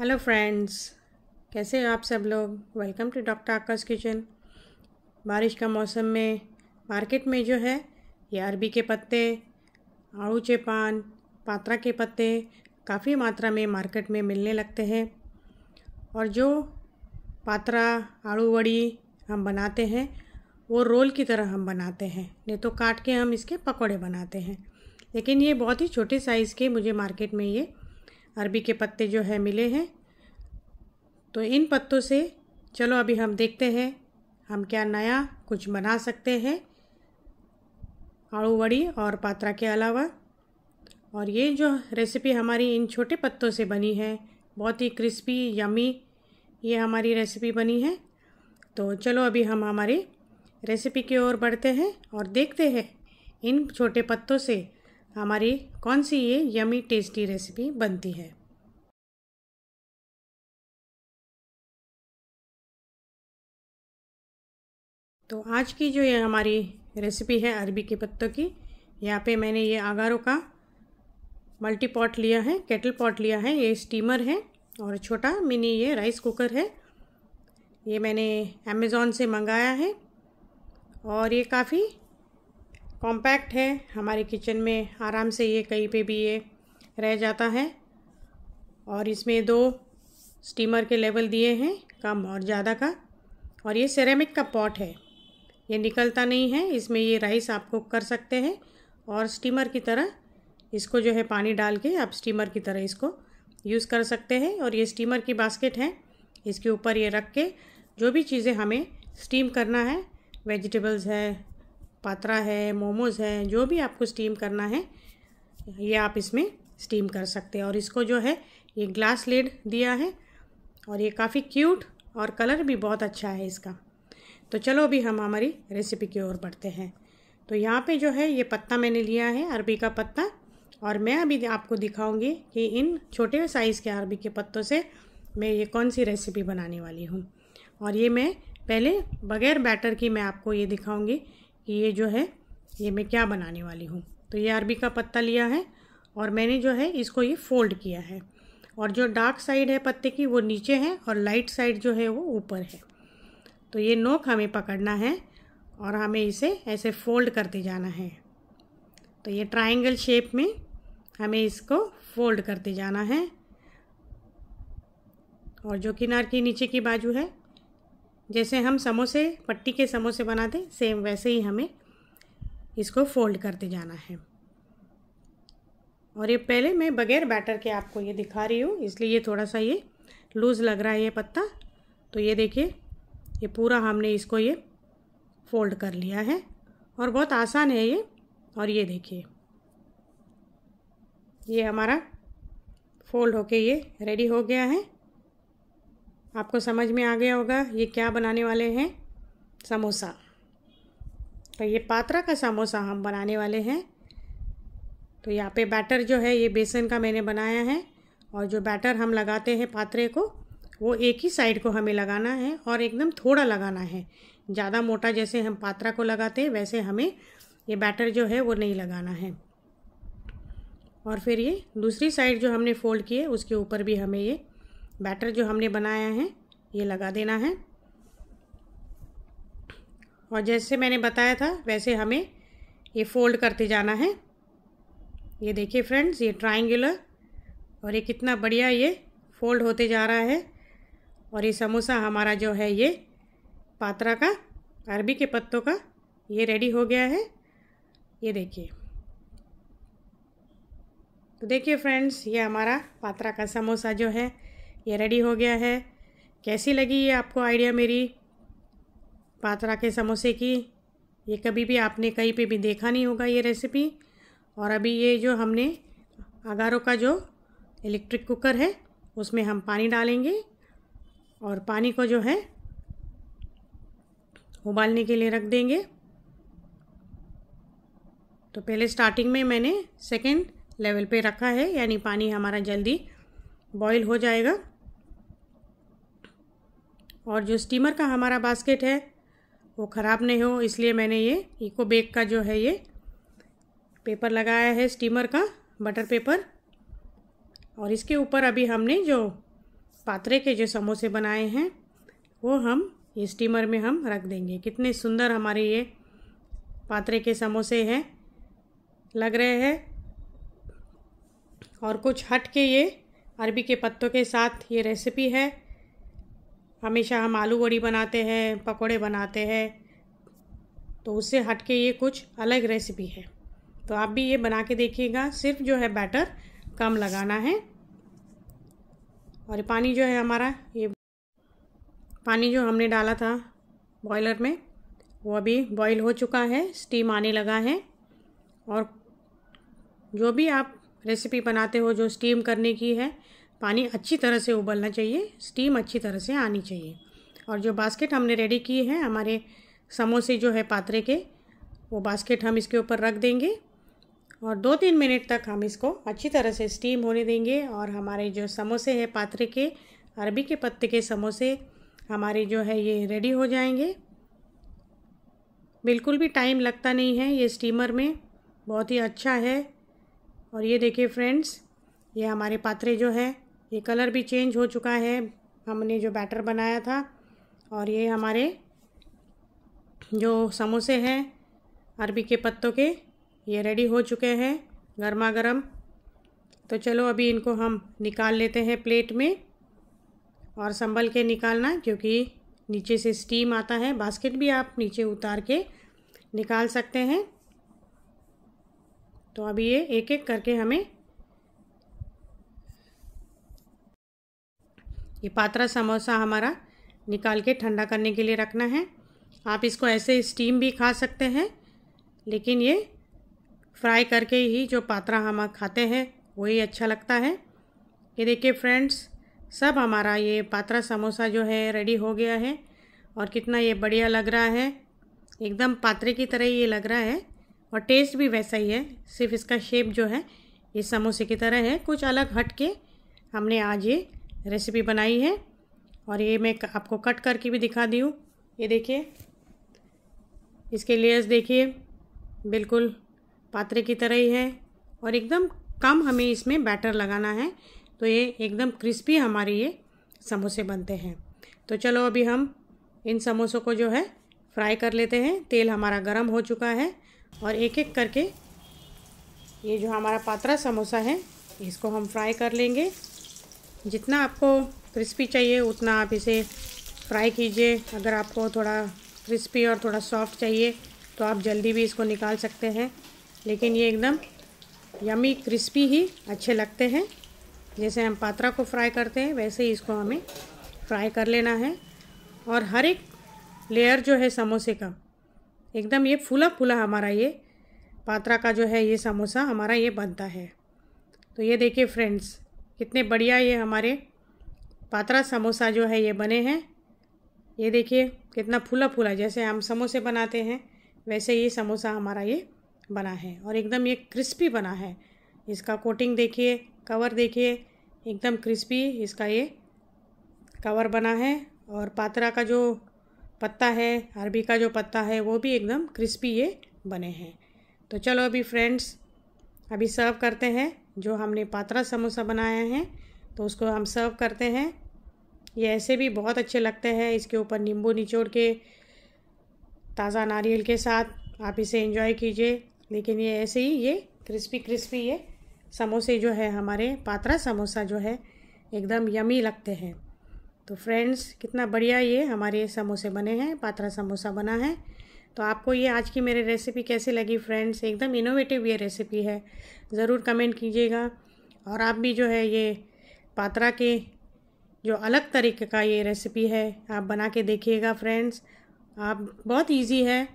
hello friends कैसे हैं आप सब लोग welcome to doctor Akash kitchen बारिश का मौसम में मार्केट में जो है ये अरबी के पत्ते आड़ू के पान पात्रा के पत्ते काफ़ी मात्रा में मार्केट में मिलने लगते हैं और जो पात्रा आड़ू वड़ी हम बनाते हैं वो रोल की तरह हम बनाते हैं नहीं तो काट के हम इसके पकौड़े बनाते हैं लेकिन ये बहुत ही छोटे साइज़ के मुझे मार्केट में ये अरबी के पत्ते जो है मिले हैं तो इन पत्तों से चलो अभी हम देखते हैं हम क्या नया कुछ बना सकते हैं आड़ू वड़ी और पात्रा के अलावा और ये जो रेसिपी हमारी इन छोटे पत्तों से बनी है बहुत ही क्रिस्पी यमी ये हमारी रेसिपी बनी है तो चलो अभी हम हमारी रेसिपी की ओर बढ़ते हैं और देखते हैं इन छोटे पत्तों से हमारी कौन सी ये यमी टेस्टी रेसिपी बनती है तो आज की जो ये हमारी रेसिपी है अरबी के पत्तों की यहाँ पे मैंने ये आगारों का मल्टी पॉट लिया है केटल पॉट लिया है ये स्टीमर है और छोटा मिनी ये राइस कुकर है ये मैंने अमेज़ोन से मंगाया है और ये काफ़ी कॉम्पैक्ट है हमारे किचन में आराम से ये कहीं पे भी ये रह जाता है और इसमें दो स्टीमर के लेवल दिए हैं कम और ज़्यादा का और ये सेरेमिक का पॉट है ये निकलता नहीं है इसमें ये राइस आप कुक कर सकते हैं और स्टीमर की तरह इसको जो है पानी डाल के आप स्टीमर की तरह इसको यूज़ कर सकते हैं और ये स्टीमर की बास्केट है इसके ऊपर ये रख के जो भी चीज़ें हमें स्टीम करना है वेजिटेबल्स है पात्रा है मोमोज़ है जो भी आपको स्टीम करना है ये आप इसमें स्टीम कर सकते हैं और इसको जो है ये ग्लास लेड दिया है और ये काफ़ी क्यूट और कलर भी बहुत अच्छा है इसका तो चलो अभी हम हमारी रेसिपी की ओर बढ़ते हैं तो यहाँ पे जो है ये पत्ता मैंने लिया है अरबी का पत्ता और मैं अभी आपको दिखाऊंगी कि इन छोटे साइज़ के अरबी के पत्तों से मैं ये कौन सी रेसिपी बनाने वाली हूँ और ये मैं पहले बगैर बैटर की मैं आपको ये दिखाऊँगी कि ये जो है ये मैं क्या बनाने वाली हूँ तो ये अरबी का पत्ता लिया है और मैंने जो है इसको ये फोल्ड किया है और जो डार्क साइड है पत्ते की वो नीचे है और लाइट साइड जो है वो ऊपर है तो ये नोक हमें पकड़ना है और हमें इसे ऐसे फोल्ड करते जाना है तो ये ट्राइंगल शेप में हमें इसको फोल्ड करते जाना है और जो किनार की नीचे की बाजू है जैसे हम समोसे पट्टी के समोसे बनाते सेम वैसे ही हमें इसको फोल्ड करते जाना है और ये पहले मैं बगैर बैटर के आपको ये दिखा रही हूँ इसलिए ये थोड़ा सा ये लूज़ लग रहा है ये पत्ता तो ये देखिए ये पूरा हमने इसको ये फोल्ड कर लिया है और बहुत आसान है ये और ये देखिए ये हमारा फोल्ड होके ये रेडी हो गया है आपको समझ में आ गया होगा ये क्या बनाने वाले हैं समोसा तो ये पात्रा का समोसा हम बनाने वाले हैं तो यहाँ पे बैटर जो है ये बेसन का मैंने बनाया है और जो बैटर हम लगाते हैं पात्रे को वो एक ही साइड को हमें लगाना है और एकदम थोड़ा लगाना है ज़्यादा मोटा जैसे हम पात्रा को लगाते हैं वैसे हमें ये बैटर जो है वो नहीं लगाना है और फिर ये दूसरी साइड जो हमने फोल्ड किए उसके ऊपर भी हमें ये बैटर जो हमने बनाया है ये लगा देना है और जैसे मैंने बताया था वैसे हमें ये फोल्ड करते जाना है ये देखिए फ्रेंड्स ये ट्रायंगुलर और ये कितना बढ़िया ये फोल्ड होते जा रहा है और ये समोसा हमारा जो है ये पात्रा का अरबी के पत्तों का ये रेडी हो गया है ये देखिए तो देखिए फ्रेंड्स ये हमारा पात्रा का समोसा जो है ये रेडी हो गया है कैसी लगी ये आपको आइडिया मेरी पात्रा के समोसे की ये कभी भी आपने कहीं पे भी देखा नहीं होगा ये रेसिपी और अभी ये जो हमने अगारों का जो इलेक्ट्रिक कुकर है उसमें हम पानी डालेंगे और पानी को जो है उबालने के लिए रख देंगे तो पहले स्टार्टिंग में मैंने सेकेंड लेवल पे रखा है यानी पानी हमारा जल्दी बॉईल हो जाएगा और जो स्टीमर का हमारा बास्केट है वो ख़राब नहीं हो इसलिए मैंने ये इको बेग का जो है ये पेपर लगाया है स्टीमर का बटर पेपर और इसके ऊपर अभी हमने जो पात्रे के जो समोसे बनाए हैं वो हम ये स्टीमर में हम रख देंगे कितने सुंदर हमारे ये पात्रे के समोसे हैं लग रहे हैं और कुछ हट के ये अरबी के पत्तों के साथ ये रेसिपी है हमेशा हम आलू बड़ी बनाते हैं पकोड़े बनाते हैं तो उससे हट के ये कुछ अलग रेसिपी है तो आप भी ये बना के देखिएगा सिर्फ जो है बैटर कम लगाना है और पानी जो है हमारा ये पानी जो हमने डाला था बॉयलर में वो अभी बॉईल हो चुका है स्टीम आने लगा है और जो भी आप रेसिपी बनाते हो जो स्टीम करने की है पानी अच्छी तरह से उबलना चाहिए स्टीम अच्छी तरह से आनी चाहिए और जो बास्केट हमने रेडी किए हैं हमारे समोसे जो है पात्रे के वो बास्केट हम इसके ऊपर रख देंगे और दो तीन मिनट तक हम इसको अच्छी तरह से स्टीम होने देंगे और हमारे जो समोसे हैं पात्रे के अरबी के पत्ते के समोसे हमारे जो है ये रेडी हो जाएंगे बिल्कुल भी टाइम लगता नहीं है ये स्टीमर में बहुत ही अच्छा है और ये देखिए फ्रेंड्स ये हमारे पात्रे जो है ये कलर भी चेंज हो चुका है हमने जो बैटर बनाया था और ये हमारे जो समोसे हैं अरबी के पत्तों के ये रेडी हो चुके हैं गर्मा गर्म तो चलो अभी इनको हम निकाल लेते हैं प्लेट में और संभल के निकालना क्योंकि नीचे से स्टीम आता है बास्केट भी आप नीचे उतार के निकाल सकते हैं तो अभी ये एक एक करके हमें ये पात्रा समोसा हमारा निकाल के ठंडा करने के लिए रखना है आप इसको ऐसे स्टीम भी खा सकते हैं लेकिन ये फ्राई करके ही जो पात्रा हम खाते हैं वही अच्छा लगता है ये देखिए फ्रेंड्स सब हमारा ये पात्रा समोसा जो है रेडी हो गया है और कितना ये बढ़िया लग रहा है एकदम पात्रे की तरह ये लग रहा है और टेस्ट भी वैसा ही है सिर्फ इसका शेप जो है ये समोसे की तरह है कुछ अलग हट के हमने आज ये रेसिपी बनाई है और ये मैं आपको कट करके भी दिखा दी हूँ ये देखिए इसके लेयर्स देखिए बिल्कुल पात्रे की तरह ही है और एकदम कम हमें इसमें बैटर लगाना है तो ये एकदम क्रिस्पी हमारे ये समोसे बनते हैं तो चलो अभी हम इन समोसों को जो है फ्राई कर लेते हैं तेल हमारा गर्म हो चुका है और एक एक करके ये जो हमारा पात्रा समोसा है इसको हम फ्राई कर लेंगे जितना आपको क्रिस्पी चाहिए उतना आप इसे फ्राई कीजिए अगर आपको थोड़ा क्रिस्पी और थोड़ा सॉफ्ट चाहिए तो आप जल्दी भी इसको निकाल सकते हैं लेकिन ये एकदम यमी क्रिस्पी ही अच्छे लगते हैं जैसे हम पात्रा को फ्राई करते हैं वैसे ही इसको हमें फ्राई कर लेना है और हर एक लेयर जो है समोसे का एकदम ये फूला फूला हमारा ये पात्रा का जो है ये समोसा हमारा ये बनता है तो ये देखिए फ्रेंड्स कितने बढ़िया ये हमारे पात्रा समोसा जो है ये बने हैं ये देखिए कितना फूला फूला जैसे हम समोसे बनाते हैं वैसे ये समोसा हमारा ये बना है और एकदम ये क्रिस्पी बना है इसका कोटिंग देखिए कवर देखिए एकदम क्रिस्पी इसका ये कवर बना है और पात्रा का जो पत्ता है अरबी का जो पत्ता है वो भी एकदम क्रिस्पी ये बने हैं तो चलो अभी फ्रेंड्स अभी सर्व करते हैं जो हमने पात्रा समोसा बनाया है तो उसको हम सर्व करते हैं ये ऐसे भी बहुत अच्छे लगते हैं इसके ऊपर नींबू निचोड़ के ताज़ा नारियल के साथ आप इसे एंजॉय कीजिए लेकिन ये ऐसे ही ये क्रिस्पी क्रिस्पी ये समोसे जो है हमारे पात्रा समोसा जो है एकदम यमी लगते हैं तो फ्रेंड्स कितना बढ़िया ये हमारे समोसे बने हैं पात्रा समोसा बना है तो आपको ये आज की मेरी रेसिपी कैसी लगी फ्रेंड्स एकदम इनोवेटिव ये रेसिपी है ज़रूर कमेंट कीजिएगा और आप भी जो है ये पात्रा के जो अलग तरीके का ये रेसिपी है आप बना के देखिएगा फ्रेंड्स आप बहुत इजी है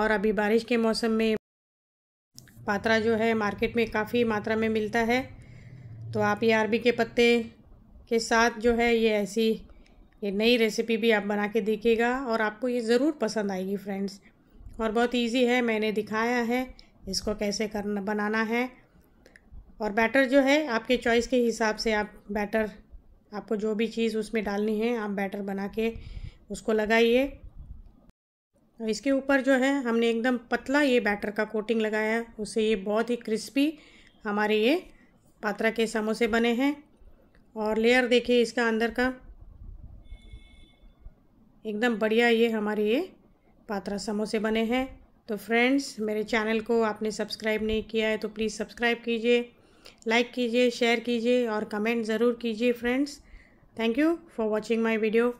और अभी बारिश के मौसम में पात्रा जो है मार्केट में काफ़ी मात्रा में मिलता है तो आप ये आरबी के पत्ते के साथ जो है ये ऐसी ये नई रेसिपी भी आप बना के देखिएगा और आपको ये ज़रूर पसंद आएगी फ्रेंड्स और बहुत इजी है मैंने दिखाया है इसको कैसे करना बनाना है और बैटर जो है आपके चॉइस के हिसाब से आप बैटर आपको जो भी चीज़ उसमें डालनी है आप बैटर बना के उसको लगाइए इसके ऊपर जो है हमने एकदम पतला ये बैटर का कोटिंग लगाया उससे ये बहुत ही क्रिस्पी हमारे ये पात्रा के समोसे बने हैं और लेयर देखिए इसका अंदर का एकदम बढ़िया ये हमारे ये पात्रा समोसे बने हैं तो फ्रेंड्स मेरे चैनल को आपने सब्सक्राइब नहीं किया है तो प्लीज़ सब्सक्राइब कीजिए लाइक कीजिए शेयर कीजिए और कमेंट ज़रूर कीजिए friends thank you for watching my video